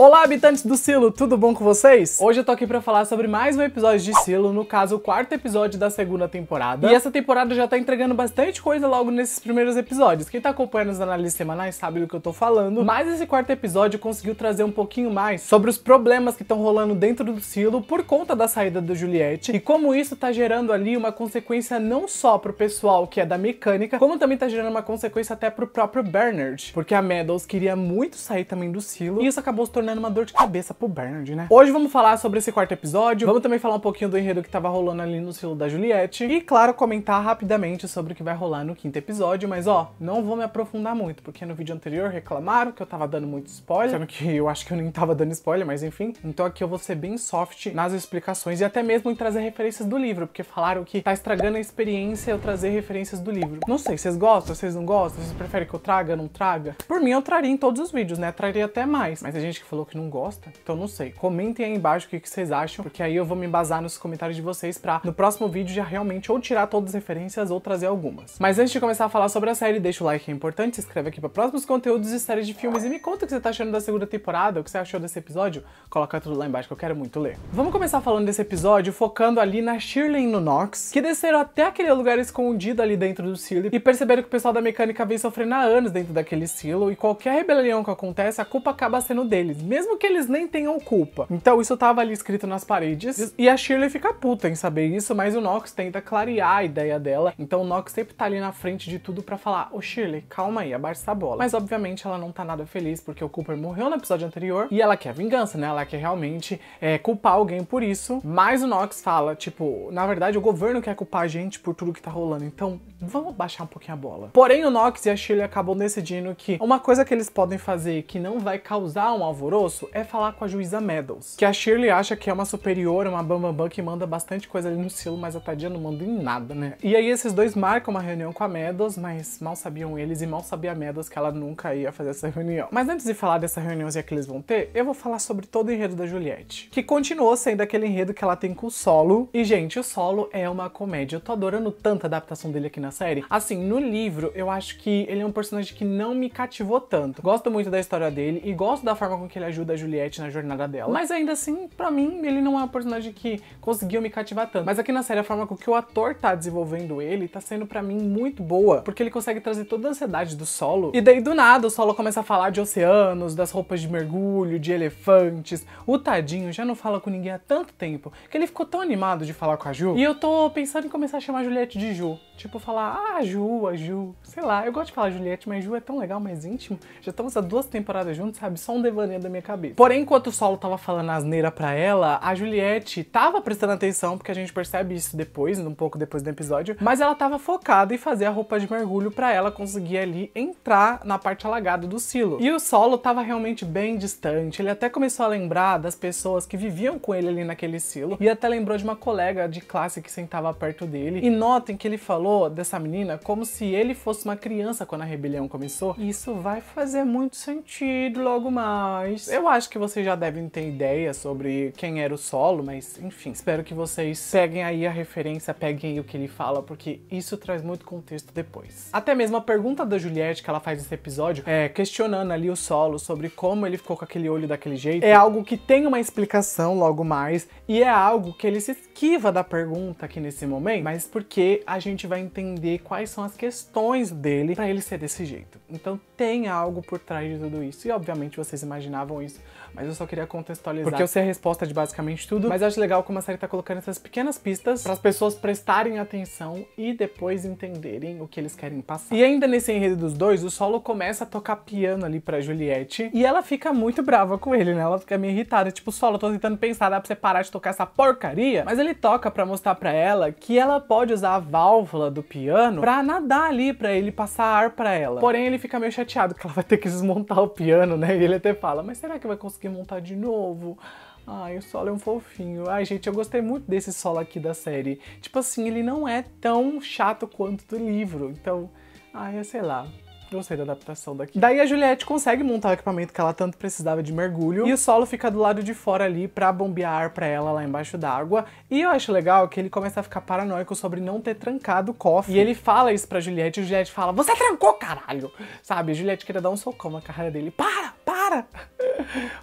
Olá, habitantes do Silo, tudo bom com vocês? Hoje eu tô aqui pra falar sobre mais um episódio de Silo, no caso, o quarto episódio da segunda temporada. E essa temporada já tá entregando bastante coisa logo nesses primeiros episódios. Quem tá acompanhando os análises semanais sabe do que eu tô falando, mas esse quarto episódio conseguiu trazer um pouquinho mais sobre os problemas que estão rolando dentro do Silo por conta da saída do Juliette e como isso tá gerando ali uma consequência não só pro pessoal que é da mecânica, como também tá gerando uma consequência até pro próprio Bernard, porque a Meadows queria muito sair também do Silo e isso acabou se tornando gerando uma dor de cabeça pro Bernard, né? Hoje vamos falar sobre esse quarto episódio, vamos também falar um pouquinho do enredo que tava rolando ali no silo da Juliette e, claro, comentar rapidamente sobre o que vai rolar no quinto episódio, mas ó, não vou me aprofundar muito, porque no vídeo anterior reclamaram que eu tava dando muito spoiler, sendo que eu acho que eu nem tava dando spoiler, mas enfim. Então aqui eu vou ser bem soft nas explicações e até mesmo em trazer referências do livro, porque falaram que tá estragando a experiência eu trazer referências do livro. Não sei, vocês gostam, vocês não gostam, vocês preferem que eu traga, não traga? Por mim eu traria em todos os vídeos, né? Traria até mais, mas a gente que falou falou que não gosta. Então não sei. Comentem aí embaixo o que, que vocês acham, porque aí eu vou me embasar nos comentários de vocês pra no próximo vídeo já realmente ou tirar todas as referências ou trazer algumas. Mas antes de começar a falar sobre a série, deixa o like que é importante, se inscreve aqui pra próximos conteúdos e séries de filmes e me conta o que você tá achando da segunda temporada, o que você achou desse episódio. Coloca tudo lá embaixo que eu quero muito ler. Vamos começar falando desse episódio focando ali na Shirley e no Knox, que desceram até aquele lugar escondido ali dentro do silo e perceberam que o pessoal da mecânica vem sofrendo há anos dentro daquele silo e qualquer rebelião que acontece, a culpa acaba sendo deles mesmo que eles nem tenham culpa. Então isso tava ali escrito nas paredes e a Shirley fica puta em saber isso, mas o Knox tenta clarear a ideia dela. Então o Knox sempre tá ali na frente de tudo para falar: "Ô Shirley, calma aí, abaixa a bola". Mas obviamente ela não tá nada feliz porque o Cooper morreu no episódio anterior e ela quer vingança, né? Ela quer realmente é, culpar alguém por isso. Mas o Knox fala, tipo, na verdade o governo quer culpar a gente por tudo que tá rolando, então vamos baixar um pouquinho a bola. Porém o Knox e a Shirley acabam decidindo que uma coisa que eles podem fazer que não vai causar um alvoroço alvoroço é falar com a juíza Meadows, que a Shirley acha que é uma superior, uma bambambam bam, bam, que manda bastante coisa ali no silo, mas a tadinha não manda em nada, né? E aí esses dois marcam uma reunião com a Meadows, mas mal sabiam eles e mal sabia a Meadows que ela nunca ia fazer essa reunião. Mas antes de falar dessa reuniãozinha que eles vão ter, eu vou falar sobre todo o enredo da Juliette, que continuou sendo aquele enredo que ela tem com o Solo. E, gente, o Solo é uma comédia. Eu tô adorando tanto a adaptação dele aqui na série. Assim, no livro, eu acho que ele é um personagem que não me cativou tanto. Gosto muito da história dele e gosto da forma com que ele ajuda a Juliette na jornada dela. Mas ainda assim, para mim, ele não é um personagem que conseguiu me cativar tanto. Mas aqui na série, a forma com que o ator tá desenvolvendo ele tá sendo para mim muito boa, porque ele consegue trazer toda a ansiedade do solo. E daí do nada, o solo começa a falar de oceanos, das roupas de mergulho, de elefantes. O tadinho já não fala com ninguém há tanto tempo que ele ficou tão animado de falar com a Ju. E eu tô pensando em começar a chamar a Juliette de Ju. Tipo, falar, ah, Ju, a Ju. Sei lá, eu gosto de falar Juliette, mas Ju é tão legal, mais íntimo. Já estamos há duas temporadas juntos, sabe? Só um devaneio da minha cabeça. Porém, enquanto o Solo tava falando asneira pra ela, a Juliette tava prestando atenção, porque a gente percebe isso depois, um pouco depois do episódio, mas ela tava focada em fazer a roupa de mergulho para ela conseguir ali entrar na parte alagada do silo. E o Solo tava realmente bem distante, ele até começou a lembrar das pessoas que viviam com ele ali naquele silo, e até lembrou de uma colega de classe que sentava perto dele. E notem que ele falou dessa menina como se ele fosse uma criança quando a rebelião começou. Isso vai fazer muito sentido logo mais. Mas eu acho que vocês já devem ter ideia sobre quem era o solo, mas enfim, espero que vocês peguem aí a referência, peguem aí o que ele fala, porque isso traz muito contexto depois. Até mesmo a pergunta da Juliette que ela faz nesse episódio, é, questionando ali o solo sobre como ele ficou com aquele olho daquele jeito, é algo que tem uma explicação logo mais, e é algo que ele se esquiva da pergunta aqui nesse momento, mas porque a gente vai entender quais são as questões dele para ele ser desse jeito. Então tem algo por trás de tudo isso, e obviamente vocês imaginavam isso, mas eu só queria contextualizar. Porque eu sei a resposta de basicamente tudo, mas eu acho legal como a série tá colocando essas pequenas pistas para as pessoas prestarem atenção e depois entenderem o que eles querem passar. E ainda nesse enredo dos dois, o Solo começa a tocar piano ali pra Juliette e ela fica muito brava com ele, né? Ela fica meio irritada, tipo, Solo, tô tentando pensar, dá pra você parar de tocar essa porcaria? Mas ele toca para mostrar para ela que ela pode usar a válvula do piano pra nadar ali, pra ele passar ar pra ela. Porém, ele fica meio chateado que ela vai ter que desmontar o piano, né? E ele até fala, mas será que vai conseguir montar de novo? Ai, o solo é um fofinho. Ai, gente, eu gostei muito desse solo aqui da série. Tipo assim, ele não é tão chato quanto do livro. Então, ai, eu sei lá. Gostei da adaptação daqui. Daí a Juliette consegue montar o equipamento que ela tanto precisava de mergulho. E o solo fica do lado de fora ali pra bombear ar pra ela lá embaixo d'água. E eu acho legal que ele começa a ficar paranoico sobre não ter trancado o cofre. E ele fala isso pra Juliette e Juliette fala: Você trancou, caralho! Sabe? A Juliette queria dar um socão na carreira dele. Para! cara!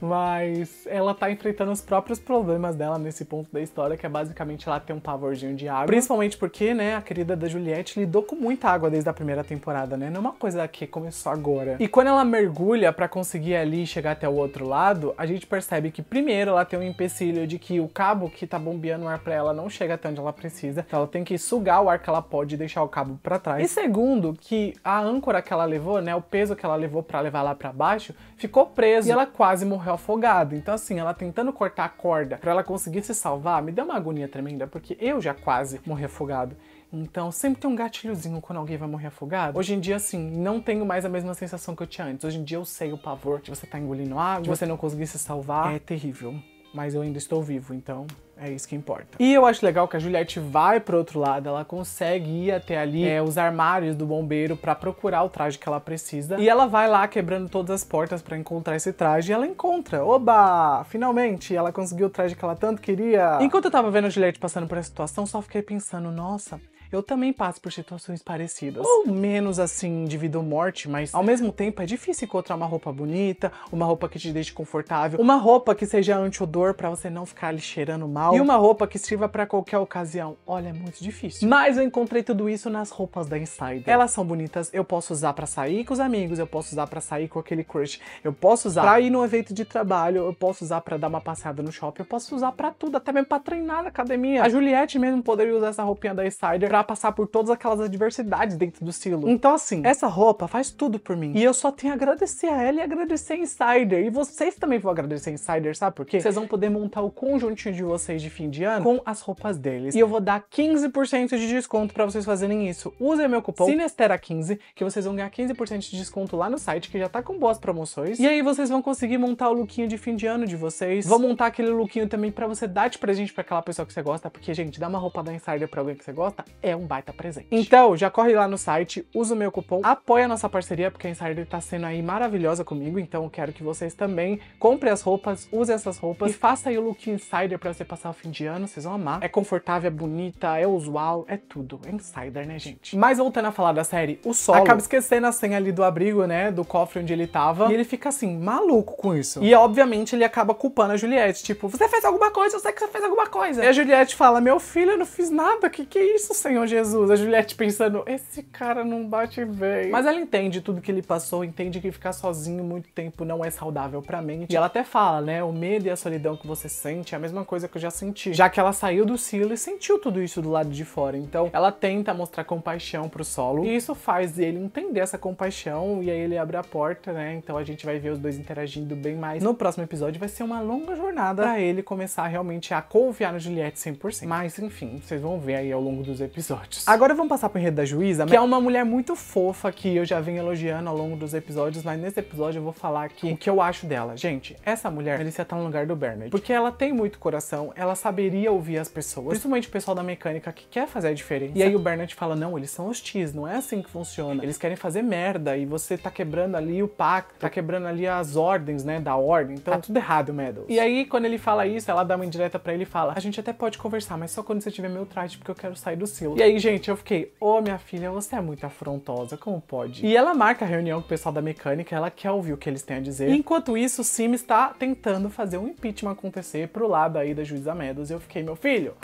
Mas ela tá enfrentando os próprios problemas dela nesse ponto da história, que é basicamente ela ter um pavorzinho de água. Principalmente porque, né, a querida da Juliette lidou com muita água desde a primeira temporada, né? Não é uma coisa que começou agora. E quando ela mergulha para conseguir ali chegar até o outro lado, a gente percebe que primeiro ela tem um empecilho de que o cabo que tá bombeando o ar pra ela não chega até onde ela precisa. Então ela tem que sugar o ar que ela pode e deixar o cabo para trás. E segundo, que a âncora que ela levou, né, o peso que ela levou para levar lá para baixo, ficou preso e ela quase morreu afogada. Então, assim, ela tentando cortar a corda para ela conseguir se salvar, me deu uma agonia tremenda, porque eu já quase morri afogado. Então, sempre tem um gatilhozinho quando alguém vai morrer afogado. Hoje em dia, assim, não tenho mais a mesma sensação que eu tinha antes. Hoje em dia eu sei o pavor de você estar tá engolindo água, de você não conseguir se salvar. É terrível. Mas eu ainda estou vivo, então é isso que importa. E eu acho legal que a Juliette vai pro outro lado, ela consegue ir até ali é, os armários do bombeiro para procurar o traje que ela precisa. E ela vai lá quebrando todas as portas para encontrar esse traje e ela encontra. Oba! Finalmente ela conseguiu o traje que ela tanto queria. Enquanto eu tava vendo a Juliette passando por essa situação, só fiquei pensando, nossa, eu também passo por situações parecidas. Ou menos assim de vida ou morte, mas ao mesmo tempo é difícil encontrar uma roupa bonita, uma roupa que te deixe confortável, uma roupa que seja anti-odor para você não ficar ali cheirando mal e uma roupa que sirva para qualquer ocasião. Olha, é muito difícil. Mas eu encontrei tudo isso nas roupas da Insider. Elas são bonitas, eu posso usar para sair com os amigos, eu posso usar para sair com aquele crush, eu posso usar para ir num evento de trabalho, eu posso usar para dar uma passeada no shopping, eu posso usar para tudo, até mesmo para treinar na academia. A Juliette mesmo poderia usar essa roupinha da Insider pra passar por todas aquelas adversidades dentro do silo. Então, assim, essa roupa faz tudo por mim. E eu só tenho a agradecer a ela e agradecer a Insider. E vocês também vão agradecer a Insider, sabe por quê? Vocês vão poder montar o conjuntinho de vocês de fim de ano com as roupas deles. E eu vou dar 15% de desconto para vocês fazerem isso. Usem meu cupom Sinestera15, que vocês vão ganhar 15% de desconto lá no site, que já tá com boas promoções. E aí vocês vão conseguir montar o lookinho de fim de ano de vocês. Vou montar aquele lookinho também para você dar de presente para aquela pessoa que você gosta, porque, gente, dar uma roupa da Insider pra alguém que você gosta é é um baita presente. Então, já corre lá no site, usa o meu cupom, apoia nossa parceria, porque a Insider tá sendo aí maravilhosa comigo, então eu quero que vocês também comprem as roupas, usem essas roupas e faça aí o look Insider para você passar o fim de ano, vocês vão amar. É confortável, é bonita, é usual, é tudo. É Insider, né, gente? Mas voltando a falar da série, o Solo acaba esquecendo a senha ali do abrigo, né, do cofre onde ele tava, e ele fica assim, maluco com isso. E obviamente ele acaba culpando a Juliette, tipo, você fez alguma coisa, eu sei que você fez alguma coisa. E a Juliette fala, meu filho, eu não fiz nada, que que é isso, senhor? Senhor Jesus. A Juliette pensando, esse cara não bate bem. Mas ela entende tudo que ele passou, entende que ficar sozinho muito tempo não é saudável pra mente. E ela até fala, né? O medo e a solidão que você sente é a mesma coisa que eu já senti. Já que ela saiu do silo e sentiu tudo isso do lado de fora. Então ela tenta mostrar compaixão pro solo. E isso faz ele entender essa compaixão. E aí ele abre a porta, né? Então a gente vai ver os dois interagindo bem mais. No próximo episódio vai ser uma longa jornada pra ele começar realmente a confiar na Juliette 100%. Mas enfim, vocês vão ver aí ao longo dos episódios episódios. Agora vamos passar pro enredo da juíza, que é uma mulher muito fofa que eu já venho elogiando ao longo dos episódios, mas nesse episódio eu vou falar aqui o que eu acho dela. Gente, essa mulher merecia estar tá no lugar do Bernard, porque ela tem muito coração, ela saberia ouvir as pessoas, principalmente o pessoal da mecânica que quer fazer a diferença. E aí o Bernard fala: não, eles são hostis, não é assim que funciona. Eles querem fazer merda e você tá quebrando ali o pacto, tá quebrando ali as ordens, né, da ordem. Então tá tudo errado, Meadows. E aí quando ele fala isso, ela dá uma indireta para ele e fala: a gente até pode conversar, mas só quando você tiver meu traje, porque eu quero sair do silo. E aí, gente, eu fiquei, ô oh, minha filha, você é muito afrontosa, como pode? E ela marca a reunião com o pessoal da mecânica, ela quer ouvir o que eles têm a dizer. Enquanto isso, o Sim está tentando fazer um impeachment acontecer pro lado aí da juíza Meadows. E eu fiquei, meu filho,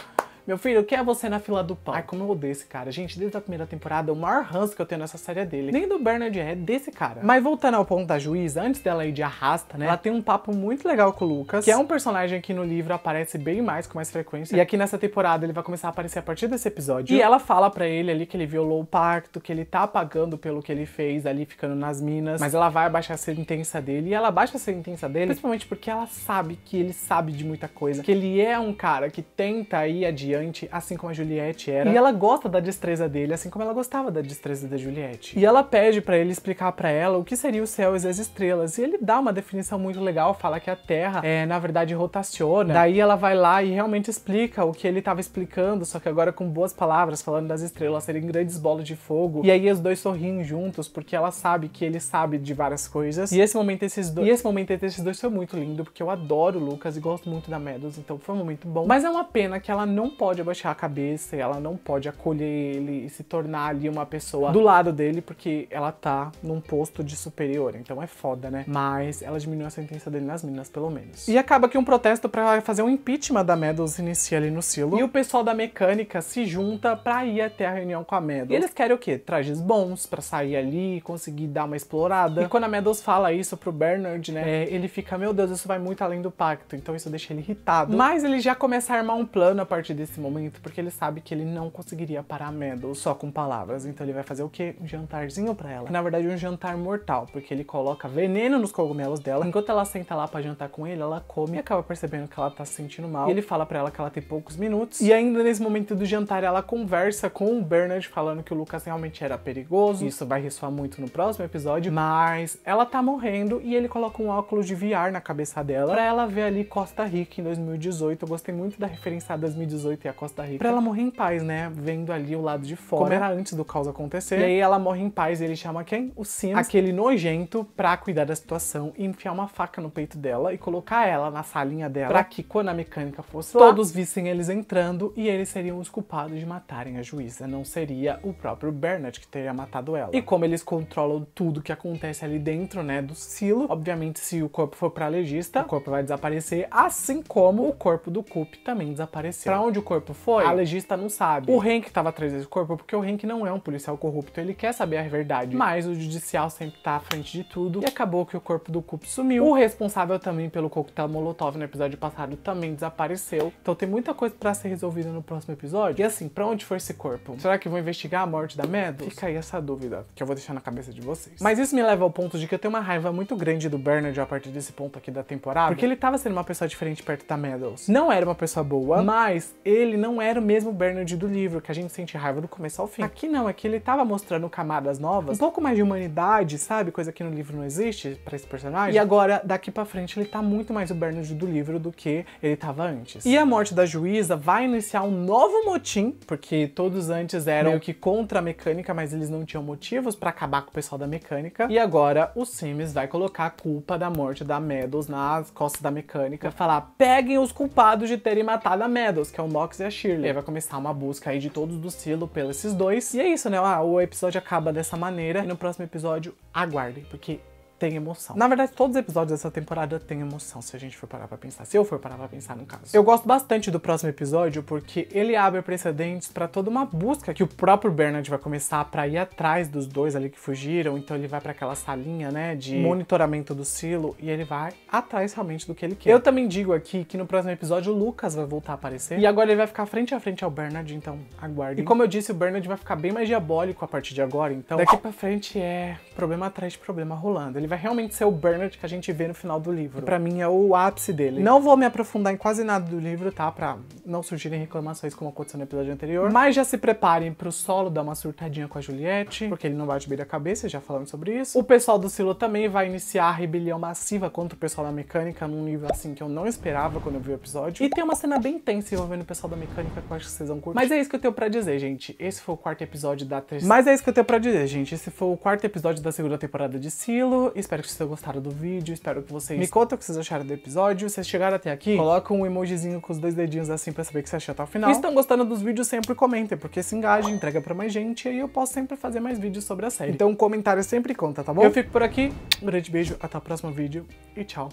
meu filho, o que é você na fila do pão? Ai, como eu odeio esse cara. Gente, desde a primeira temporada, é o maior ranço que eu tenho nessa série é dele. Nem do Bernard é, é, desse cara. Mas voltando ao ponto da juíza, antes dela ir de arrasta, né? Ela tem um papo muito legal com o Lucas, que é um personagem que no livro aparece bem mais, com mais frequência. E aqui nessa temporada ele vai começar a aparecer a partir desse episódio. E ela fala para ele ali que ele violou o pacto, que ele tá pagando pelo que ele fez ali ficando nas minas. Mas ela vai abaixar a sentença dele. E ela abaixa a sentença dele, principalmente porque ela sabe que ele sabe de muita coisa, que ele é um cara que tenta ir adiante assim como a Juliette era. E ela gosta da destreza dele, assim como ela gostava da destreza da Juliette. E ela pede para ele explicar para ela o que seria o céu e as estrelas. E ele dá uma definição muito legal, fala que a Terra é, na verdade, rotaciona. Daí ela vai lá e realmente explica o que ele estava explicando, só que agora com boas palavras, falando das estrelas serem grandes bolas de fogo. E aí os dois sorriem juntos, porque ela sabe que ele sabe de várias coisas. E esse momento esses dois, e esse momento entre esses dois foi muito lindo, porque eu adoro o Lucas e gosto muito da Meadows, então foi um momento bom. Mas é uma pena que ela não pode abaixar a cabeça, ela não pode acolher ele e se tornar ali uma pessoa do lado dele, porque ela tá num posto de superior. Então é foda, né? Mas ela diminuiu a sentença dele nas minas, pelo menos. E acaba que um protesto para fazer um impeachment da Meadows inicia ali no silo. E o pessoal da mecânica se junta pra ir até a reunião com a Meadows. E eles querem o quê? Trajes bons pra sair ali, conseguir dar uma explorada. E quando a Meadows fala isso pro Bernard, né? É. ele fica, meu Deus, isso vai muito além do pacto. Então isso deixa ele irritado. Mas ele já começa a armar um plano a partir desse nesse momento porque ele sabe que ele não conseguiria parar a Meadow só com palavras. Então ele vai fazer o quê? Um jantarzinho para ela. Na verdade, um jantar mortal, porque ele coloca veneno nos cogumelos dela. Enquanto ela senta lá para jantar com ele, ela come e acaba percebendo que ela tá se sentindo mal. E ele fala para ela que ela tem poucos minutos. E ainda nesse momento do jantar, ela conversa com o Bernard falando que o Lucas realmente era perigoso. Isso vai ressoar muito no próximo episódio, mas ela tá morrendo e ele coloca um óculos de VR na cabeça dela para ela ver ali Costa Rica em 2018. Eu gostei muito da referência a 2018 e a Costa Rica, pra ela morrer em paz, né? Vendo ali o lado de fora. Como era antes do caos acontecer. E aí ela morre em paz e ele chama quem? O Sims, aquele nojento, pra cuidar da situação e enfiar uma faca no peito dela e colocar ela na salinha dela pra que quando a mecânica fosse lá, todos vissem eles entrando e eles seriam os culpados de matarem a juíza. Não seria o próprio Bernard que teria matado ela. E como eles controlam tudo que acontece ali dentro, né, do silo, obviamente se o corpo for pra legista, o corpo vai desaparecer, assim como o corpo do Coop também desapareceu. Pra onde o corpo foi? A legista não sabe. O Hank tava atrás desse corpo porque o Hank não é um policial corrupto, ele quer saber a verdade. Mas o judicial sempre tá à frente de tudo e acabou que o corpo do Coop sumiu. O responsável também pelo coquetel Molotov no episódio passado também desapareceu. Então tem muita coisa para ser resolvida no próximo episódio. E assim, pra onde foi esse corpo? Será que vão investigar a morte da Meadows? Fica aí essa dúvida que eu vou deixar na cabeça de vocês. Mas isso me leva ao ponto de que eu tenho uma raiva muito grande do Bernard a partir desse ponto aqui da temporada, porque ele tava sendo uma pessoa diferente perto da Meadows. Não era uma pessoa boa, mas ele ele não era o mesmo Bernard do livro, que a gente sente raiva do começo ao fim. Aqui não, aqui ele tava mostrando camadas novas, um pouco mais de humanidade, sabe? Coisa que no livro não existe para esse personagem. E agora, daqui para frente, ele tá muito mais o Bernard do livro do que ele tava antes. E a morte da juíza vai iniciar um novo motim, porque todos antes eram o que contra a mecânica, mas eles não tinham motivos para acabar com o pessoal da mecânica. E agora o Sims vai colocar a culpa da morte da Meadows nas costas da mecânica, falar: "Peguem os culpados de terem matado a Meadows", que é o Mox Fox e a Shirley. E aí vai começar uma busca aí de todos do silo pelos esses dois. E é isso, né? Ah, o episódio acaba dessa maneira. E no próximo episódio, aguardem, porque tem emoção. Na verdade, todos os episódios dessa temporada têm emoção, se a gente for parar pra pensar. Se eu for parar pra pensar, no caso. Eu gosto bastante do próximo episódio porque ele abre precedentes para toda uma busca que o próprio Bernard vai começar pra ir atrás dos dois ali que fugiram. Então ele vai para aquela salinha, né, de monitoramento do silo e ele vai atrás realmente do que ele quer. Eu também digo aqui que no próximo episódio o Lucas vai voltar a aparecer e agora ele vai ficar frente a frente ao Bernard, então aguarde. E como eu disse, o Bernard vai ficar bem mais diabólico a partir de agora, então daqui pra frente é problema atrás de problema rolando. Ele vai realmente ser o Bernard que a gente vê no final do livro. Para mim é o ápice dele. Não vou me aprofundar em quase nada do livro, tá? Pra não surgirem reclamações como aconteceu no episódio anterior. Mas já se preparem pro solo dar uma surtadinha com a Juliette, porque ele não vai subir a cabeça, já falamos sobre isso. O pessoal do Silo também vai iniciar a rebelião massiva contra o pessoal da mecânica num nível assim que eu não esperava quando eu vi o episódio. E tem uma cena bem tensa envolvendo o pessoal da mecânica que eu acho que vocês vão curtir. Mas é isso que eu tenho pra dizer, gente. Esse foi o quarto episódio da terceira. Mas é isso que eu tenho pra dizer, gente. Esse foi o quarto episódio da segunda temporada de Silo. Espero que vocês tenham gostado do vídeo, espero que vocês me contem o que vocês acharam do episódio. Se vocês chegaram até aqui, coloca um emojizinho com os dois dedinhos assim pra saber o que você achou até o final. E se estão gostando dos vídeos, sempre comentem, porque se engaja, entrega pra mais gente e aí eu posso sempre fazer mais vídeos sobre a série. Então comentário sempre conta, tá bom? Eu fico por aqui, um grande beijo, até o próximo vídeo e tchau.